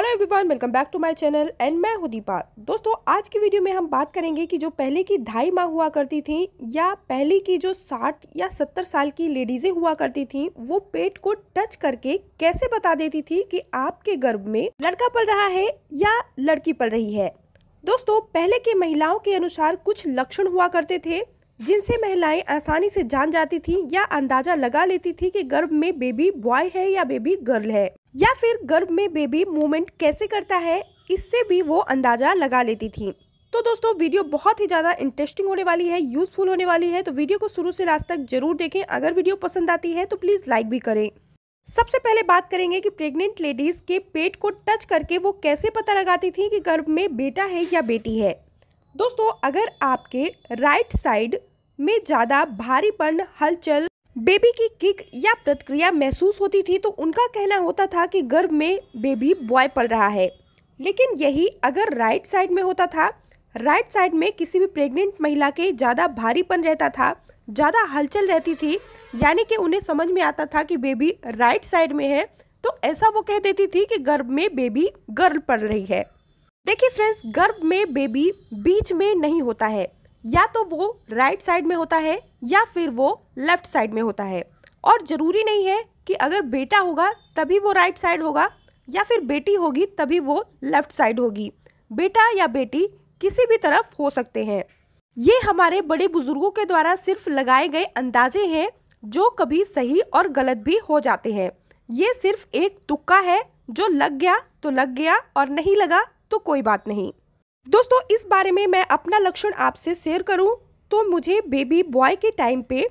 hello everyone welcome back to my channel and मैं हूँ दीपा दोस्तों आज की वीडियो में हम बात करेंगे कि जो पहले की ढाई माँ हुआ करती थी या पहले की जो साठ या सत्तर साल की लेडीज़ें हुआ करती थी वो पेट को टच करके कैसे बता देती थी कि आपके गर्भ में लड़का पल रहा है या लड़की पल रही है दोस्तों पहले के महिलाओं के अनुसार कुछ लक्षण हुआ करते थे जिनसे महिलाएं आसानी से जान जाती थीं या अंदाजा लगा लेती थी कि गर्भ में बेबी बॉय है या बेबी गर्ल है या फिर गर्भ में बेबी मूवमेंट कैसे करता है इससे भी वो अंदाजा लगा लेती थी तो दोस्तों वीडियो बहुत ही ज़्यादा इंटरेस्टिंग होने वाली है यूजफुल होने वाली है तो वीडियो को शुरू से लास्ट तक जरूर देखें अगर वीडियो पसंद आती है तो प्लीज़ लाइक भी करें सबसे पहले बात करेंगे कि प्रेग्नेंट लेडीज़ के पेट को टच करके वो कैसे पता लगाती थी कि गर्भ में बेटा है या बेटी है दोस्तों अगर आपके राइट साइड में ज्यादा भारीपन हलचल बेबी की किक या प्रतिक्रिया महसूस होती थी तो उनका कहना होता था कि गर्भ में बेबी बॉय पल रहा है लेकिन यही अगर राइट साइड में होता था राइट साइड में किसी भी प्रेग्नेंट महिला के ज़्यादा भारीपन रहता था ज़्यादा हलचल रहती थी यानी कि उन्हें समझ में आता था कि बेबी राइट साइड में है तो ऐसा वो कह देती थी कि गर्भ में बेबी गर्ल पड़ रही है देखिए फ्रेंड्स गर्भ में बेबी बीच में नहीं होता है या तो वो राइट साइड में होता है या फिर वो लेफ्ट साइड में होता है और ज़रूरी नहीं है कि अगर बेटा होगा तभी वो राइट साइड होगा या फिर बेटी होगी तभी वो लेफ्ट साइड होगी बेटा या बेटी किसी भी तरफ हो सकते हैं ये हमारे बड़े बुजुर्गों के द्वारा सिर्फ लगाए गए अंदाजे हैं जो कभी सही और गलत भी हो जाते हैं ये सिर्फ एक तुक्का है जो लग गया तो लग गया और नहीं लगा तो कोई बात नहीं दोस्तों इस बारे में मैं अपना लक्षण आपसे शेयर करूं तो मुझे बेबी बॉय के टाइम पे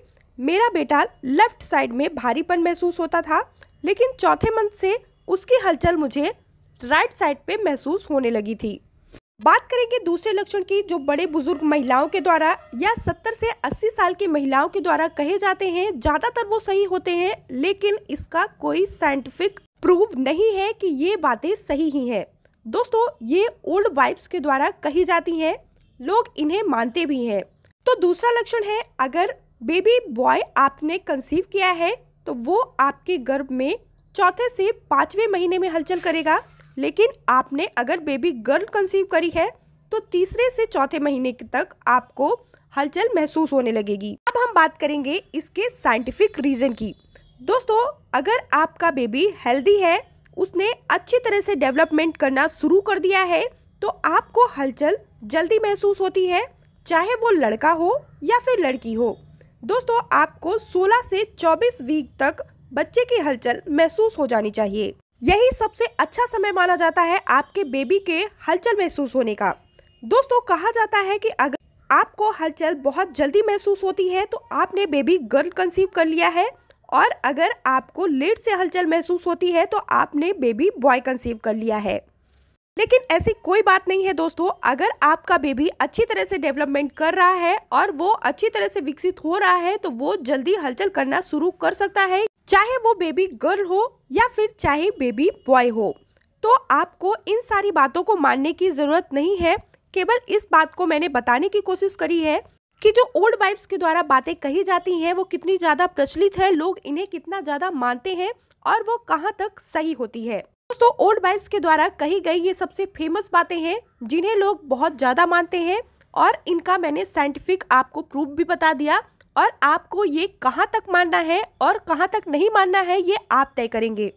मेरा बेटा लेफ्ट साइड में भारीपन महसूस होता था लेकिन चौथे मंथ से उसकी हलचल मुझे राइट साइड पे महसूस होने लगी थी बात करेंगे दूसरे लक्षण की जो बड़े बुजुर्ग महिलाओं के द्वारा या 70 से 80 साल की महिलाओं के द्वारा कहे जाते हैं ज़्यादातर वो सही होते हैं लेकिन इसका कोई साइंटिफिक प्रूव नहीं है कि ये बातें सही ही हैं दोस्तों ये ओल्ड वाइब्स के द्वारा कही जाती हैं लोग इन्हें मानते भी हैं तो दूसरा लक्षण है अगर बेबी बॉय आपने कंसीव किया है तो वो आपके गर्भ में चौथे से पाँचवें महीने में हलचल करेगा लेकिन आपने अगर बेबी गर्ल कंसीव करी है तो तीसरे से चौथे महीने तक आपको हलचल महसूस होने लगेगी अब हम बात करेंगे इसके साइंटिफिक रीजन की दोस्तों अगर आपका बेबी हेल्दी है उसने अच्छी तरह से डेवलपमेंट करना शुरू कर दिया है तो आपको हलचल जल्दी महसूस होती है चाहे वो लड़का हो या फिर लड़की हो दोस्तों आपको 16 से 24 वीक तक बच्चे की हलचल महसूस हो जानी चाहिए यही सबसे अच्छा समय माना जाता है आपके बेबी के हलचल महसूस होने का दोस्तों कहा जाता है कि अगर आपको हलचल बहुत जल्दी महसूस होती है तो आपने बेबी गर्ल कंसीव कर लिया है और अगर आपको लेट से हलचल महसूस होती है तो आपने बेबी बॉय कंसीव कर लिया है लेकिन ऐसी कोई बात नहीं है दोस्तों अगर आपका बेबी अच्छी तरह से डेवलपमेंट कर रहा है और वो अच्छी तरह से विकसित हो रहा है तो वो जल्दी हलचल करना शुरू कर सकता है चाहे वो बेबी गर्ल हो या फिर चाहे बेबी बॉय हो तो आपको इन सारी बातों को मानने की ज़रूरत नहीं है केवल इस बात को मैंने बताने की कोशिश करी है कि जो ओल्ड वाइब्स के द्वारा बातें कही जाती हैं वो कितनी ज़्यादा प्रचलित है लोग इन्हें कितना ज़्यादा मानते हैं और वो कहाँ तक सही होती है दोस्तों ओल्ड वाइब्स के द्वारा कही गई ये सबसे फेमस बातें हैं जिन्हें लोग बहुत ज़्यादा मानते हैं और इनका मैंने साइंटिफिक आपको प्रूफ भी बता दिया और आपको ये कहाँ तक मानना है और कहाँ तक नहीं मानना है ये आप तय करेंगे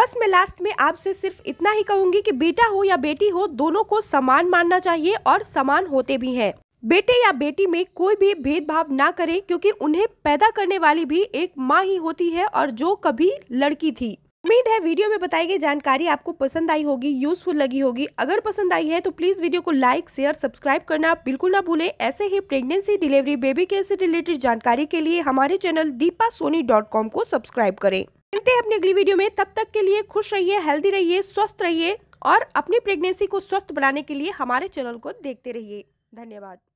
बस मैं लास्ट में आपसे सिर्फ इतना ही कहूंगी कि बेटा हो या बेटी हो दोनों को समान मानना चाहिए और समान होते भी हैं बेटे या बेटी में कोई भी भेदभाव ना करें क्योंकि उन्हें पैदा करने वाली भी एक माँ ही होती है और जो कभी लड़की थी उम्मीद है वीडियो में बताई गई जानकारी आपको पसंद आई होगी यूजफुल लगी होगी अगर पसंद आई है तो प्लीज़ वीडियो को लाइक शेयर सब्सक्राइब करना बिल्कुल ना भूलें ऐसे ही प्रेगनेंसी डिलीवरी बेबी केयर से रिलेटेड जानकारी के लिए हमारे channel Deepa Soni dot com को सब्सक्राइब करें मिलते हैं अपनी अगली वीडियो में तब तक के लिए खुश रहिए हेल्दी रहिए स्वस्थ रहिए और अपनी प्रेगनेंसी को स्वस्थ बनाने के लिए हमारे चैनल को देखते रहिए धन्यवाद